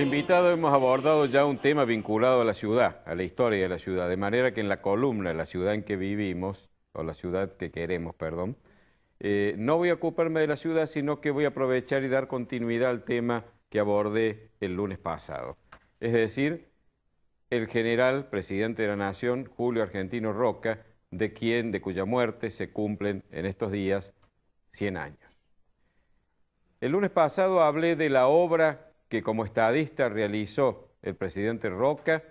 el invitado hemos abordado ya un tema vinculado a la ciudad, a la historia de la ciudad, de manera que en la columna, la ciudad en que vivimos, o la ciudad que queremos, perdón, eh, no voy a ocuparme de la ciudad, sino que voy a aprovechar y dar continuidad al tema que abordé el lunes pasado. Es decir, el general, presidente de la Nación, Julio Argentino Roca, de quien, de cuya muerte se cumplen en estos días 100 años. El lunes pasado hablé de la obra que como estadista realizó el presidente Roca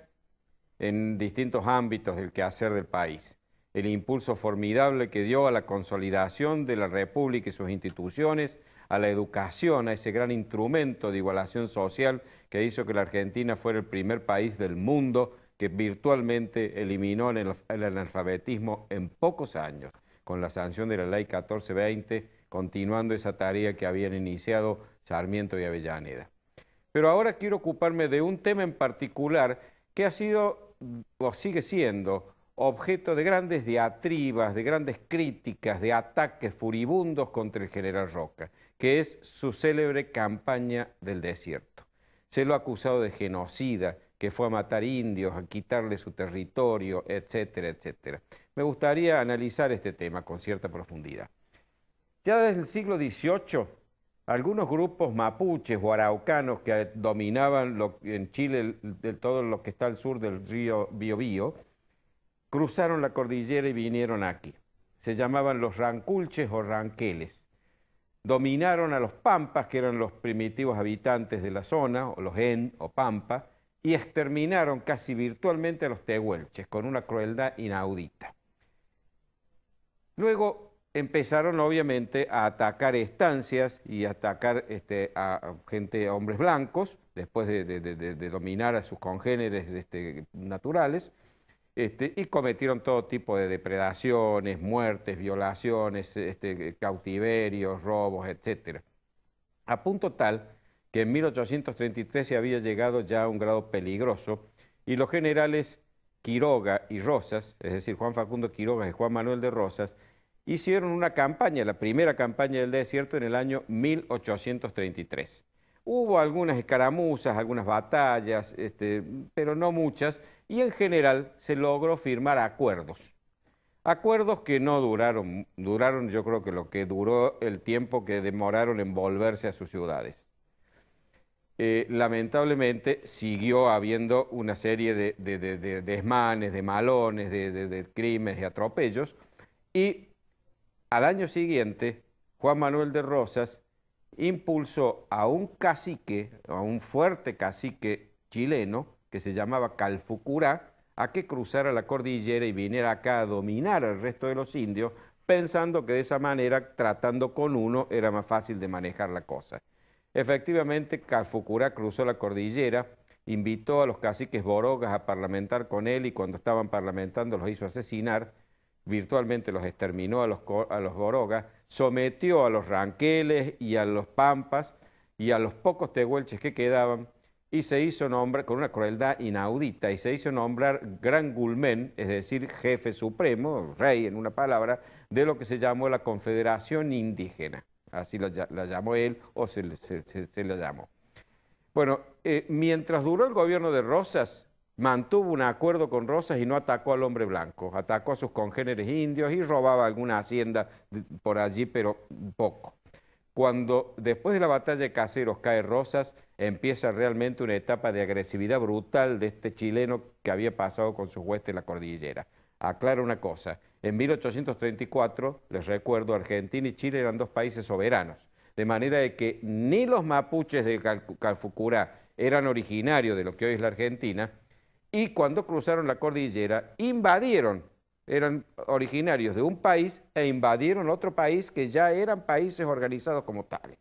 en distintos ámbitos del quehacer del país. El impulso formidable que dio a la consolidación de la República y sus instituciones, a la educación, a ese gran instrumento de igualación social que hizo que la Argentina fuera el primer país del mundo que virtualmente eliminó el, analfabetismo en pocos años, con la sanción de la Ley 1420, continuando esa tarea que habían iniciado Sarmiento y Avellaneda. Pero ahora quiero ocuparme de un tema en particular que ha sido o sigue siendo objeto de grandes diatribas, de grandes críticas, de ataques furibundos contra el general Roca, que es su célebre campaña del desierto. Se lo ha acusado de genocida, que fue a matar indios, a quitarle su territorio, etcétera, etcétera. Me gustaría analizar este tema con cierta profundidad. Ya desde el siglo XVIII, algunos grupos mapuches o araucanos que dominaban en Chile todo lo que está al sur del río Biobío, cruzaron la cordillera y vinieron aquí. Se llamaban los ranculches o ranqueles. Dominaron a los pampas, que eran los primitivos habitantes de la zona, o los en o pampa, y exterminaron casi virtualmente a los tehuelches con una crueldad inaudita. Luego empezaron obviamente a atacar estancias y atacar este, a gente, a hombres blancos, después de, dominar a sus congéneres este, naturales, este, y cometieron todo tipo de depredaciones, muertes, violaciones, cautiverios, robos, etc. A punto tal que en 1833 se había llegado ya a un grado peligroso y los generales Quiroga y Rosas, es decir, Juan Facundo Quiroga y Juan Manuel de Rosas, hicieron una campaña, la primera campaña del desierto en el año 1833. Hubo algunas escaramuzas, algunas batallas, este, pero no muchas, y en general se logró firmar acuerdos. Acuerdos que no duraron, duraron yo creo que lo que duró el tiempo que demoraron en volverse a sus ciudades. Eh, lamentablemente siguió habiendo una serie de, de desmanes, de malones, de, crímenes y atropellos, y al año siguiente, Juan Manuel de Rosas impulsó a un cacique, a un fuerte cacique chileno, que se llamaba Calfucurá, a que cruzara la cordillera y viniera acá a dominar al resto de los indios, pensando que de esa manera, tratando con uno, era más fácil de manejar la cosa. Efectivamente, Calfucurá cruzó la cordillera, invitó a los caciques borogas a parlamentar con él y cuando estaban parlamentando los hizo asesinar, virtualmente los exterminó a los, a los borogas, sometió a los ranqueles y a los pampas y a los pocos tehuelches que quedaban y se hizo nombrar, con una crueldad inaudita, y se hizo nombrar gran gulmen, es decir, jefe supremo, rey en una palabra, de lo que se llamó la Confederación Indígena. Así la, llamó él o se, se, la llamó. Bueno, eh, mientras duró el gobierno de Rosas, mantuvo un acuerdo con Rosas y no atacó al hombre blanco, atacó a sus congéneres indios y robaba alguna hacienda por allí, pero poco. Cuando después de la batalla de Caseros cae Rosas, empieza realmente una etapa de agresividad brutal de este chileno que había pasado con su hueste en la cordillera. Aclara una cosa, en 1834, les recuerdo, Argentina y Chile eran dos países soberanos, de manera de que ni los mapuches de Calfucurá eran originarios de lo que hoy es la Argentina, y cuando cruzaron la cordillera invadieron, eran originarios de un país e invadieron otro país que ya eran países organizados como tales.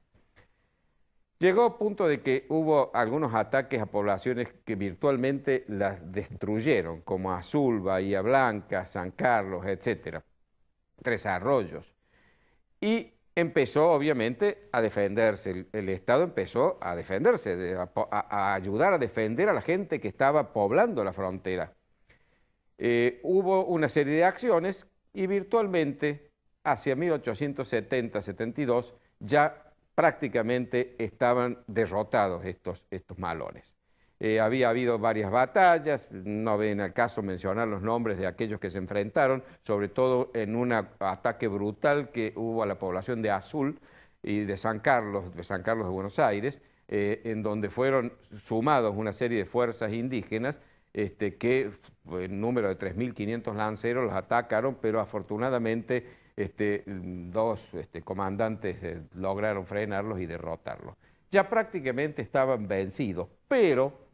Llegó a punto de que hubo algunos ataques a poblaciones que virtualmente las destruyeron, como Azul, Bahía Blanca, San Carlos, etc. Tres Arroyos. Y empezó obviamente a defenderse, el, Estado empezó a defenderse, a, ayudar a defender a la gente que estaba poblando la frontera. Eh, hubo una serie de acciones y virtualmente hacia 1870-72 ya prácticamente estaban derrotados estos, estos malones. Eh, había habido varias batallas, no ven al caso mencionar los nombres de aquellos que se enfrentaron, sobre todo en un ataque brutal que hubo a la población de Azul y de San Carlos, de San Carlos de Buenos Aires, eh, en donde fueron sumados una serie de fuerzas indígenas este, que pues, en número de 3.500 lanceros los atacaron, pero afortunadamente este, dos este, comandantes eh, lograron frenarlos y derrotarlos. Ya prácticamente estaban vencidos, pero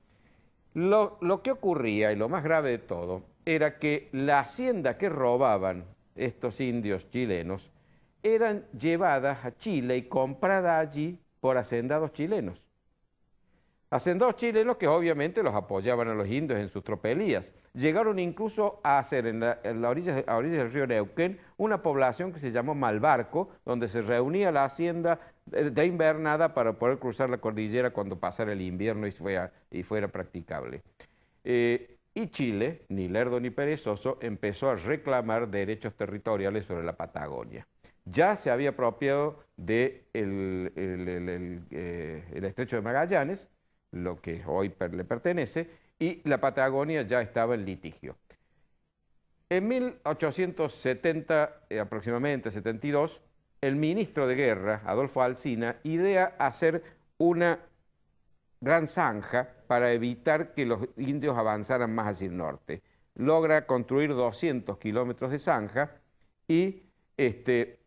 lo, que ocurría, y lo más grave de todo, era que la hacienda que robaban estos indios chilenos eran llevadas a Chile y compradas allí por hacendados chilenos dos chilenos que obviamente los apoyaban a los indios en sus tropelías. Llegaron incluso a hacer en la, orilla, orilla del río Neuquén una población que se llamó Malbarco, donde se reunía la hacienda de invernada para poder cruzar la cordillera cuando pasara el invierno y fuera, y fuera practicable. Eh, y Chile, ni lerdo ni perezoso, empezó a reclamar derechos territoriales sobre la Patagonia. Ya se había apropiado del de eh, el, estrecho de Magallanes, lo que hoy le pertenece, y la Patagonia ya estaba en litigio. En 1870, eh, aproximadamente 72, el ministro de Guerra, Adolfo Alsina, idea hacer una gran zanja para evitar que los indios avanzaran más hacia el norte. Logra construir 200 kilómetros de zanja y este,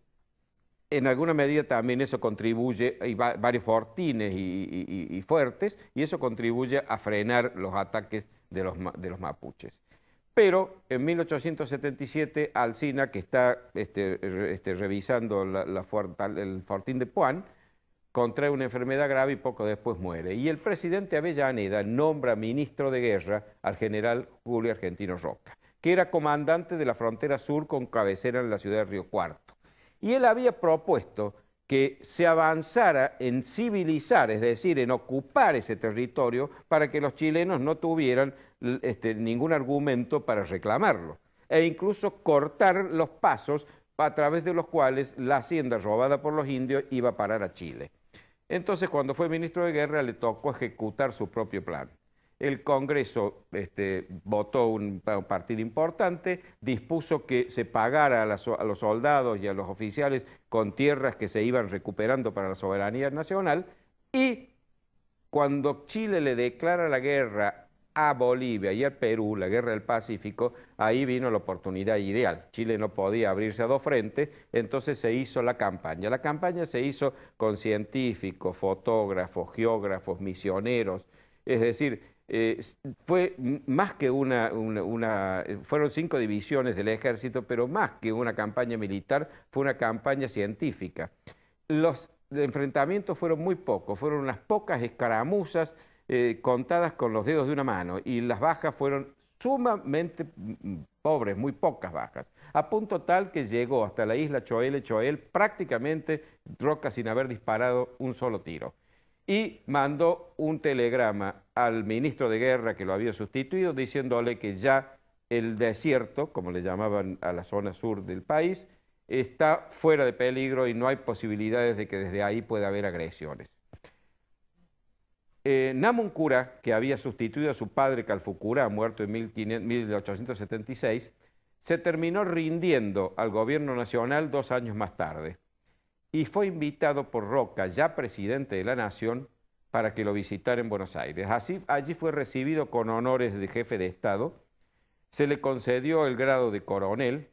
en alguna medida también eso contribuye, hay varios fortines y, fuertes, y eso contribuye a frenar los ataques de los, de los mapuches. Pero en 1877, Alcina, que está este, este, revisando el fortín de Puan, contrae una enfermedad grave y poco después muere. Y el presidente Avellaneda nombra ministro de guerra al general Julio Argentino Roca, que era comandante de la frontera sur con cabecera en la ciudad de Río Cuarto. Y él había propuesto que se avanzara en civilizar, es decir, en ocupar ese territorio para que los chilenos no tuvieran este, ningún argumento para reclamarlo, e incluso cortar los pasos a través de los cuales la hacienda robada por los indios iba a parar a Chile. Entonces, cuando fue ministro de Guerra, le tocó ejecutar su propio plan. El Congreso este, votó un, partido importante, dispuso que se pagara a, a, los soldados y a los oficiales con tierras que se iban recuperando para la soberanía nacional y cuando Chile le declara la guerra a Bolivia y al Perú, la guerra del Pacífico, ahí vino la oportunidad ideal. Chile no podía abrirse a dos frentes, entonces se hizo la campaña. La campaña se hizo con científicos, fotógrafos, geógrafos, misioneros, es decir, eh, fue más que una, eh, fueron cinco divisiones del ejército, pero más que una campaña militar, fue una campaña científica. Los enfrentamientos fueron muy pocos, fueron unas pocas escaramuzas eh, contadas con los dedos de una mano y las bajas fueron sumamente mm, pobres, muy pocas bajas, a punto tal que llegó hasta la isla Choel Choel prácticamente troca sin haber disparado un solo tiro y mandó un telegrama al ministro de guerra que lo había sustituido diciéndole que ya el desierto, como le llamaban a la zona sur del país, está fuera de peligro y no hay posibilidades de que desde ahí pueda haber agresiones. Eh, Namuncura, que había sustituido a su padre Calfucura, muerto en 1876, se terminó rindiendo al gobierno nacional dos años más tarde y fue invitado por Roca, ya presidente de la Nación, para que lo visitara en Buenos Aires. Así, allí fue recibido con honores de jefe de Estado, se le concedió el grado de coronel,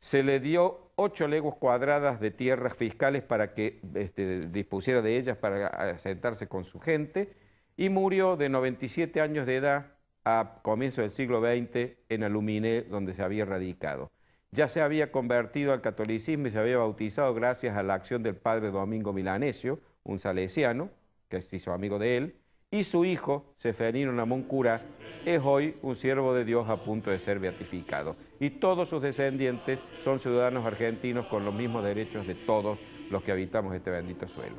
se le dio ocho leguas cuadradas de tierras fiscales para que este, dispusiera de ellas para asentarse con su gente y murió de 97 años de edad a comienzos del siglo XX en Aluminé, donde se había radicado ya se había convertido al catolicismo y se había bautizado gracias a la acción del padre Domingo Milanesio, un salesiano, que se hizo amigo de él, y su hijo, Seferino Namón Cura, es hoy un siervo de Dios a punto de ser beatificado. Y todos sus descendientes son ciudadanos argentinos con los mismos derechos de todos los que habitamos este bendito suelo.